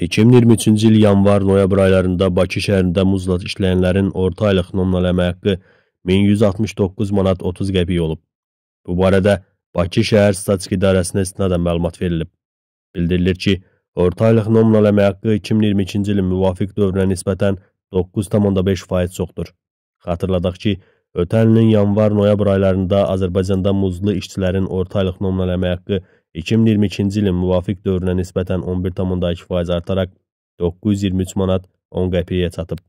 2023-cü il yanvar-noyabr aylarında Bakı şəhərində muzla işləyənlərin orta aylıq nominal əmək haqqı 1169 manat 30 qəpik olub. Bu barədə Bakı Şəhər Statistik İdarəsinə istinadən məlumat verilib. Bildirilir ki, orta aylıq nominal əmək haqqı 2022-ci ilin müvafiq dövrünə nisbətən 9,5% çoxdur. Xatırladaq ki, Ötən ilin yanvar-noyabr aylarında Azərbaycanda muzlu işçilərin orta aylıq nominal əmək haqqı 2022-ci ilin müvafiq dövrünə nisbətən 11,2% artaraq 923 manat 10 qəpiyə çatıb.